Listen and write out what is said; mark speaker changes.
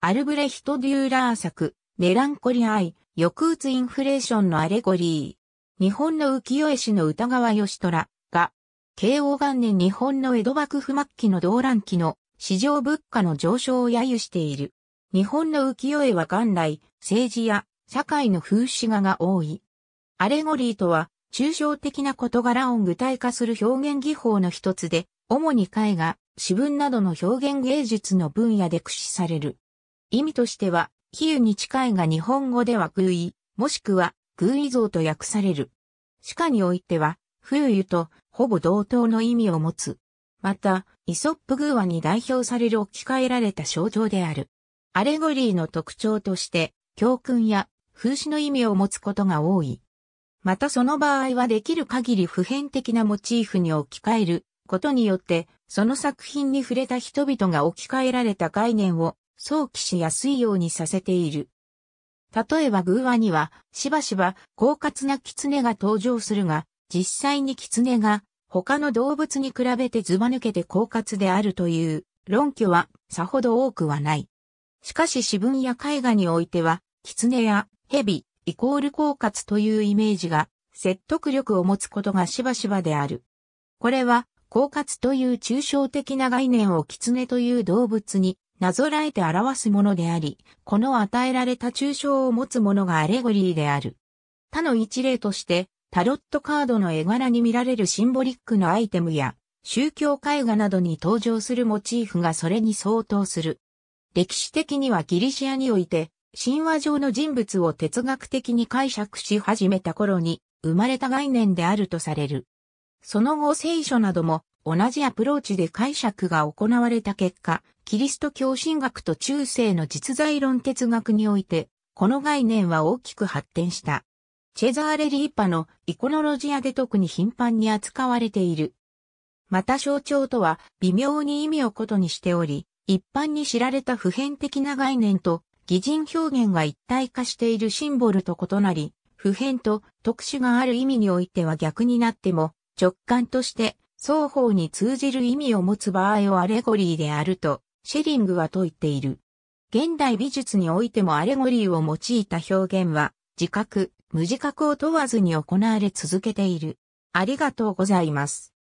Speaker 1: アルブレヒト・デューラー作、メランコリアイ、抑うつインフレーションのアレゴリー。日本の浮世絵師の歌川義虎が、慶応元年日本の江戸幕府末期の動乱期の市場物価の上昇を揶揄している。日本の浮世絵は元来、政治や社会の風刺画が多い。アレゴリーとは、抽象的な事柄を具体化する表現技法の一つで、主に絵画、詩文などの表現芸術の分野で駆使される。意味としては、比喩に近いが日本語では偶意、もしくは偶意像と訳される。歯科においては、冬湯とほぼ同等の意味を持つ。また、イソップ偶話に代表される置き換えられた象徴である。アレゴリーの特徴として、教訓や風刺の意味を持つことが多い。またその場合はできる限り普遍的なモチーフに置き換えることによって、その作品に触れた人々が置き換えられた概念を想起しやすいようにさせている。例えば偶話には、しばしば、狡猾な狐が登場するが、実際に狐が、他の動物に比べてずば抜けて狡猾であるという論拠はさほど多くはない。しかし詩文や絵画においては、狐や蛇イコール狡猾というイメージが説得力を持つことがしばしばである。これは、狡猾という抽象的な概念を狐という動物になぞらえて表すものであり、この与えられた抽象を持つものがアレゴリーである。他の一例として、タロットカードの絵柄に見られるシンボリックのアイテムや、宗教絵画などに登場するモチーフがそれに相当する。歴史的にはギリシアにおいて、神話上の人物を哲学的に解釈し始めた頃に、生まれた概念であるとされる。その後聖書なども同じアプローチで解釈が行われた結果、キリスト教神学と中世の実在論哲学において、この概念は大きく発展した。チェザーレ・リーパのイコノロジアで特に頻繁に扱われている。また象徴とは微妙に意味を異にしており、一般に知られた普遍的な概念と擬人表現が一体化しているシンボルと異なり、普遍と特殊がある意味においては逆になっても直感として双方に通じる意味を持つ場合をアレゴリーであると、シェリングは説いっている。現代美術においてもアレゴリーを用いた表現は、自覚、無自覚を問わずに行われ続けている。ありがとうございます。